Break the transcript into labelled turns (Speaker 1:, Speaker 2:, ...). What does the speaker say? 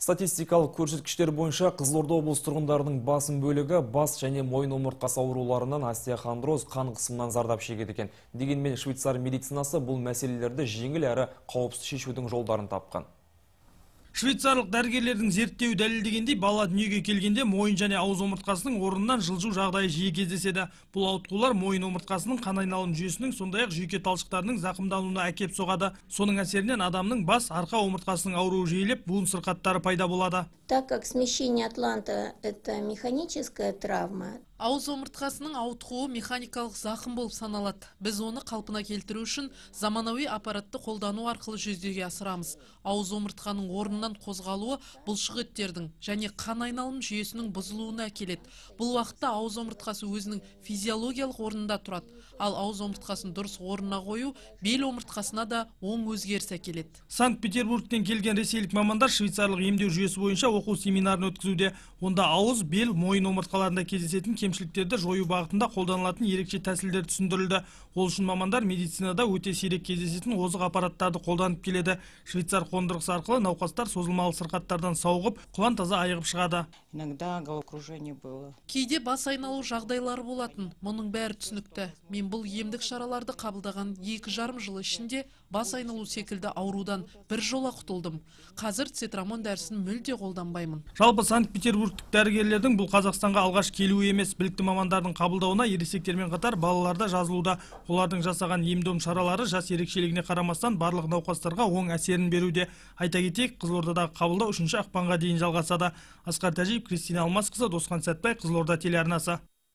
Speaker 1: Статистикалық көрсеткіштер бойынша Қызылорда облыс тұрғындарының басым бөлігі бас және мойын омыртқасы ауруларынан остеохондроз қан қысымынан зардап шегеді екен. Дегенмен Швейцар медицинасы бұл мәселелерді жеңіл әрі қауіпсіз шешудің жолдарын тапқан
Speaker 2: швейцарлық дәрігерлердің зерттеуі дәлелдегендей бала дүниеге келгенде мойын және ауыз омыртқасының орнынан жылжу жағдайы жиі кездеседі бұл ауытқулар мойын омыртқасының қан айналым жүйесінің сондай ақ жүйке талшықтарының зақымдануына әкеп соғады соның әсерінен адамның бас арқа омыртқасының ауруы жиілеп буын сырқаттары пайда болады
Speaker 3: так как смещение атланта это механическая травма ауыз омыртқасының ауытқуы механикалық зақым болып саналады біз оны қалпына келтіру үшін заманауи аппаратты қолдану арқылы жүзеге асырамыз ауыз омыртқаның орнынан қозғалуы бұлшық еттердің және қан айналым жүйесінің бұзылуына әкеледі бұл уақытта ауыз омыртқасы өзінің физиологиялық орнында тұрады ал ауыз омыртқасын дұрыс орнына қою бел омыртқасына да оң өзгеріс әкеледі санкт петербургтен келген ресейлік мамандар швейцарлық емдеу
Speaker 2: жүйесі бойынша оқу семинарын өткізуде онда ауыз бел мойын омыртқаларында кездесетін кемшіліктерді жою бағытында қолданылатын ерекше тәсілдер түсіндірілді ол үшін мамандар медицинада өте сирек кездесетін озық аппараттарды қолданып келеді швейцар қондырғысы арқылы науқастар созылмалы сырқаттардан сауығып құлан таза айығып шығады иногда головокружение было
Speaker 3: кейде бас айналу жағдайлары болатын мұның бәрі түсінікті мен бұл емдік шараларды қабылдаған екі жарым жыл ішінде бас айналу секілді аурудан бір жола құтылдым қазір цитрамон дәрісін мүлде қолданбаймын
Speaker 2: жалпы санкт петербургтік дәрігерлердің бұл қазақстанға алғаш келуі емес білікті мамандардың қабылдауына ересектермен қатар балалар да жазылуда олардың жасаған ем шаралары жас ерекшелігіне қарамастан барлық науқастарға оң әсерін беруде айта кетейік қызылордадағы қабылдау үшінші ақпанға дейін жалғасады асқар тәжиев кристина алмасқызы досқан сәтбай қызылорда телеарнасы